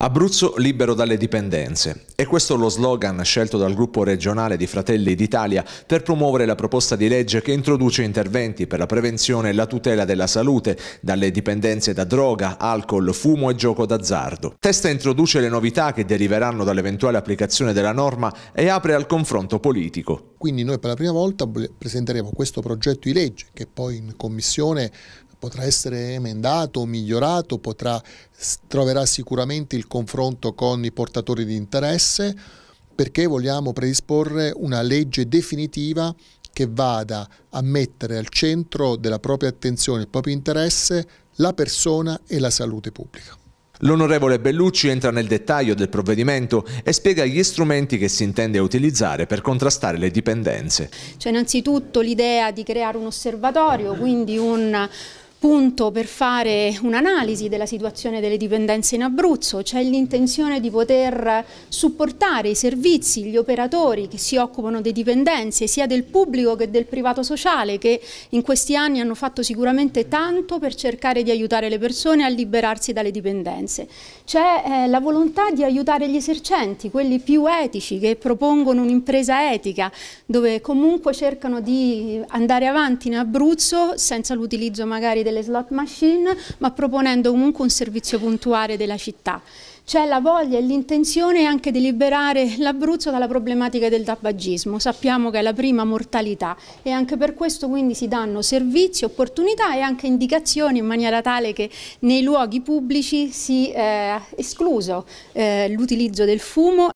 Abruzzo libero dalle dipendenze. È questo lo slogan scelto dal gruppo regionale di Fratelli d'Italia per promuovere la proposta di legge che introduce interventi per la prevenzione e la tutela della salute dalle dipendenze da droga, alcol, fumo e gioco d'azzardo. Testa introduce le novità che deriveranno dall'eventuale applicazione della norma e apre al confronto politico. Quindi noi per la prima volta presenteremo questo progetto di legge che poi in commissione potrà essere emendato, migliorato, potrà, troverà sicuramente il confronto con i portatori di interesse perché vogliamo predisporre una legge definitiva che vada a mettere al centro della propria attenzione, il proprio interesse, la persona e la salute pubblica. L'onorevole Bellucci entra nel dettaglio del provvedimento e spiega gli strumenti che si intende utilizzare per contrastare le dipendenze. C'è cioè, innanzitutto l'idea di creare un osservatorio, quindi un punto per fare un'analisi della situazione delle dipendenze in Abruzzo, c'è l'intenzione di poter supportare i servizi, gli operatori che si occupano di dipendenze, sia del pubblico che del privato sociale, che in questi anni hanno fatto sicuramente tanto per cercare di aiutare le persone a liberarsi dalle dipendenze. C'è eh, la volontà di aiutare gli esercenti, quelli più etici, che propongono un'impresa etica, dove comunque cercano di andare avanti in Abruzzo senza l'utilizzo magari delle slot machine, ma proponendo comunque un servizio puntuale della città c'è la voglia e l'intenzione anche di liberare l'Abruzzo dalla problematica del tabagismo. Sappiamo che è la prima mortalità e anche per questo quindi si danno servizi, opportunità e anche indicazioni in maniera tale che nei luoghi pubblici si eh, escluso eh, l'utilizzo del fumo.